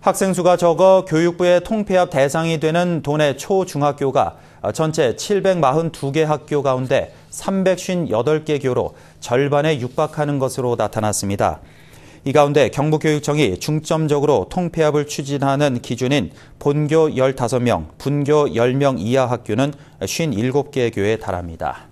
학생 수가 적어 교육부의 통폐합 대상이 되는 도내 초중학교가 전체 742개 학교 가운데 358개 교로 절반에 육박하는 것으로 나타났습니다. 이 가운데 경북교육청이 중점적으로 통폐합을 추진하는 기준인 본교 15명, 분교 10명 이하 학교는 57개 교에 달합니다.